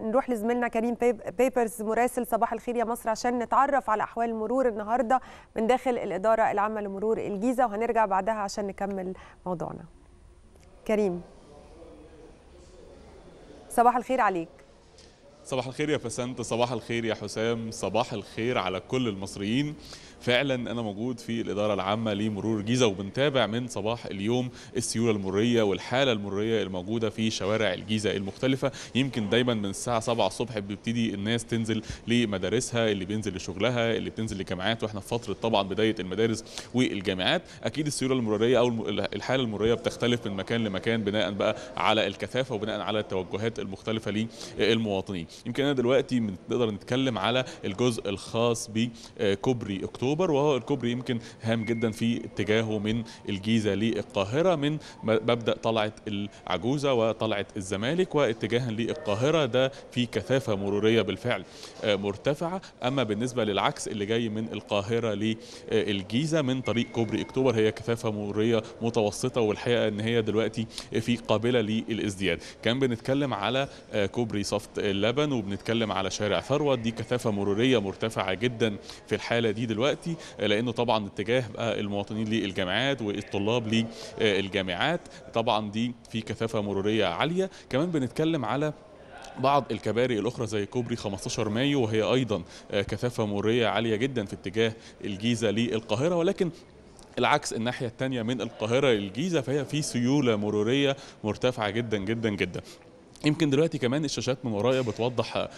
نروح لزميلنا كريم بيبرز مراسل صباح الخير يا مصر عشان نتعرف على احوال المرور النهارده من داخل الاداره العامه لمرور الجيزه وهنرجع بعدها عشان نكمل موضوعنا. كريم صباح الخير عليك. صباح الخير يا فسنت، صباح الخير يا حسام، صباح الخير على كل المصريين. فعلا انا موجود في الاداره العامه لمرور الجيزه وبنتابع من صباح اليوم السيوله المريه والحاله المريه الموجوده في شوارع الجيزه المختلفه يمكن دايما من الساعه 7 الصبح بيبتدي الناس تنزل لمدارسها اللي بينزل لشغلها اللي بتنزل لجامعات واحنا في فتره طبعا بدايه المدارس والجامعات اكيد السيوله المروريه او الحاله المريه بتختلف من مكان لمكان بناء بقى على الكثافه وبناء على التوجهات المختلفه للمواطنين يمكن انا دلوقتي نقدر نتكلم على الجزء الخاص بكوبري اكتوبر اكتوبر وهو الكوبري يمكن هام جدا في اتجاهه من الجيزه للقاهره من مبدا طلعه العجوزه وطلعه الزمالك واتجاها للقاهره ده في كثافه مروريه بالفعل آه، مرتفعه اما بالنسبه للعكس اللي جاي من القاهره للجيزه من طريق كوبري اكتوبر هي كثافه مروريه متوسطه والحقيقه ان هي دلوقتي في قابله للازدياد كان بنتكلم على آه، كوبري صفت اللبن وبنتكلم على شارع ثروت دي كثافه مروريه مرتفعه جدا في الحاله دي دلوقتي دلوقتي آه، لانه طبعا اتجاه بقى المواطنين للجامعات والطلاب للجامعات طبعا دي في كثافه مروريه عاليه كمان بنتكلم على بعض الكباري الاخرى زي كوبري 15 مايو وهي ايضا آه، كثافه مروريه عاليه جدا في اتجاه الجيزه للقاهره ولكن العكس الناحيه الثانيه من القاهره للجيزه فهي في سيوله مروريه مرتفعه جدا جدا جدا يمكن دلوقتي كمان الشاشات من ورايا بتوضح آه،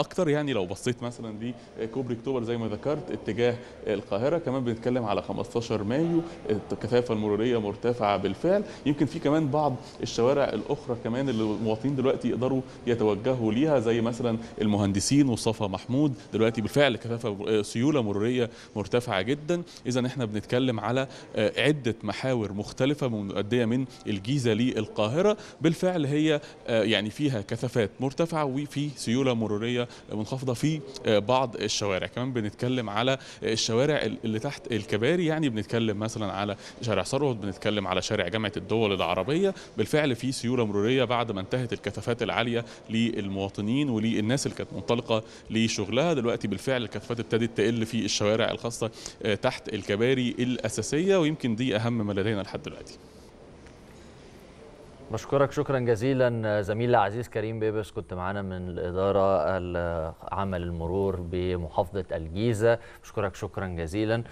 اكتر يعني لو بصيت مثلا لكوبري اكتوبر زي ما ذكرت اتجاه القاهره كمان بنتكلم على 15 مايو الكثافه المروريه مرتفعه بالفعل يمكن في كمان بعض الشوارع الاخرى كمان اللي المواطنين دلوقتي يقدروا يتوجهوا ليها زي مثلا المهندسين وصفا محمود دلوقتي بالفعل كثافه آه، سيوله مروريه مرتفعه جدا اذا احنا بنتكلم على آه، عده محاور مختلفه مؤديه من الجيزه للقاهره بالفعل هي يعني يعني فيها كثافات مرتفعه وفي سيوله مروريه منخفضه في آه، بعض الشوارع كمان بنتكلم على آه، الشوارع اللي تحت الكباري يعني بنتكلم مثلا على شارع ثروت بنتكلم على شارع جامعه الدول العربيه بالفعل في سيوله مروريه بعد ما انتهت الكثافات العاليه للمواطنين وللناس اللي كانت منطلقه لشغلها دلوقتي بالفعل الكثافات ابتدت تقل في الشوارع الخاصه آه، تحت الكباري الاساسيه ويمكن دي اهم ما لدينا لحد دلوقتي بشكرك شكرا جزيلا زميل عزيز كريم بيبس كنت معانا من الإدارة عمل المرور بمحافظة الجيزة بشكرك شكرا جزيلا